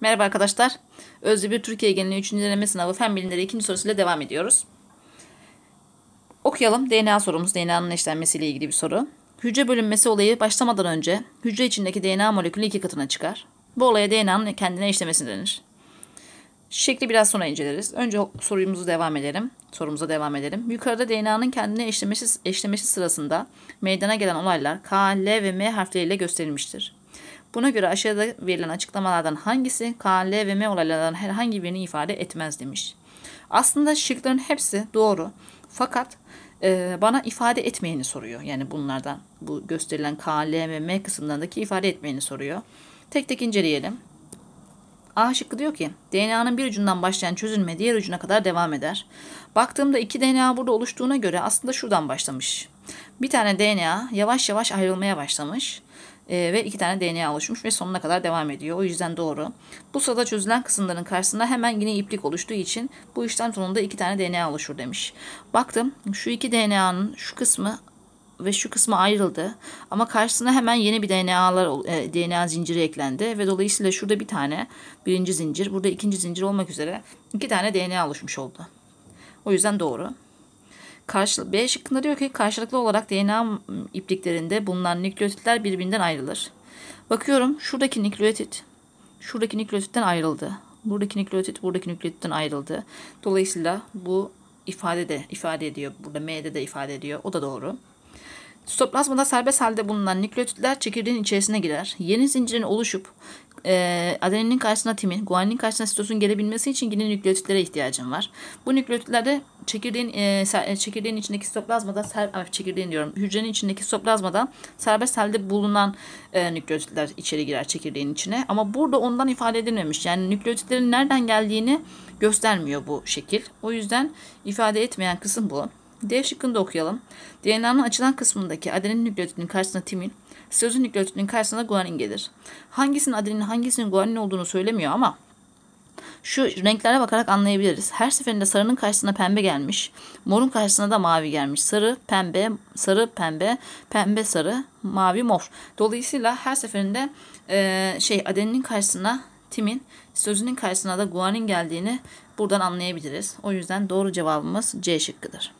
Merhaba arkadaşlar. Özlü bir Türkiye geneli 3. deneme sınavı fen bilimleri 2. sorusuyla devam ediyoruz. Okuyalım. DNA sorumuz DNA'nın eşlenmesiyle ilgili bir soru. Hücre bölünmesi olayı başlamadan önce hücre içindeki DNA molekülü iki katına çıkar. Bu olaya DNA'nın kendine eşlemesi denir. Şekli biraz sonra inceleriz. Önce sorumuzu devam edelim. Sorumuza devam edelim. Yukarıda DNA'nın kendine eşlemesi, eşlemesi sırasında meydana gelen olaylar K, L ve M harfleriyle gösterilmiştir. Buna göre aşağıda verilen açıklamalardan hangisi K, olaylarından herhangi birini ifade etmez demiş. Aslında şıkların hepsi doğru. Fakat e, bana ifade etmeyeni soruyor. Yani bunlardan bu gösterilen K, L kısımlarındaki ifade etmeyeni soruyor. Tek tek inceleyelim. A şıkkı diyor ki DNA'nın bir ucundan başlayan çözülme diğer ucuna kadar devam eder. Baktığımda iki DNA burada oluştuğuna göre aslında şuradan başlamış. Bir tane DNA yavaş yavaş ayrılmaya başlamış e, ve iki tane DNA oluşmuş ve sonuna kadar devam ediyor. O yüzden doğru. Bu sırada çözülen kısımların karşısında hemen yine iplik oluştuğu için bu işlem sonunda iki tane DNA oluşur demiş. Baktım şu iki DNA'nın şu kısmı ve şu kısmı ayrıldı. Ama karşısına hemen yeni bir DNA'lar e, DNA zinciri eklendi ve dolayısıyla şurada bir tane birinci zincir, burada ikinci zincir olmak üzere iki tane DNA oluşmuş oldu. O yüzden doğru. Karşı, B şıkkında diyor ki karşılıklı olarak DNA ipliklerinde bulunan nükleotitler birbirinden ayrılır. Bakıyorum şuradaki nükleotit şuradaki nükleotitten ayrıldı. Buradaki nükleotit buradaki nükleotitten ayrıldı. Dolayısıyla bu ifade de ifade ediyor. Burada M'de de ifade ediyor. O da doğru. Sitoplazmada serbest halde bulunan nükleotitler çekirdeğin içerisine girer. Yeni zincirin oluşup e, adeninin karşısına timin, guaninin karşısına sitosun gelebilmesi için yine nükleotitlere ihtiyacım var. Bu nükleotitler çekirdeğin, e, e, çekirdeğin içindeki sitoplazmada, çekirdeğin diyorum, hücrenin içindeki sitoplazmada serbest halde bulunan e, nükleotitler içeri girer çekirdeğin içine. Ama burada ondan ifade edilmemiş. Yani nükleotitlerin nereden geldiğini göstermiyor bu şekil. O yüzden ifade etmeyen kısım bu. D şıkkını okuyalım. DNA'nın açılan kısmındaki adenin nükleotidinin karşısına timin, sözün nükleotidinin karşısına guanin gelir. Hangisinin adenin hangisinin guanin olduğunu söylemiyor ama şu renklere bakarak anlayabiliriz. Her seferinde sarının karşısına pembe gelmiş, morun karşısına da mavi gelmiş. Sarı, pembe, sarı, pembe, pembe, sarı, mavi, mor. Dolayısıyla her seferinde e, şey adeninin karşısına timin, sözünün karşısına da guanin geldiğini buradan anlayabiliriz. O yüzden doğru cevabımız C şıkkıdır.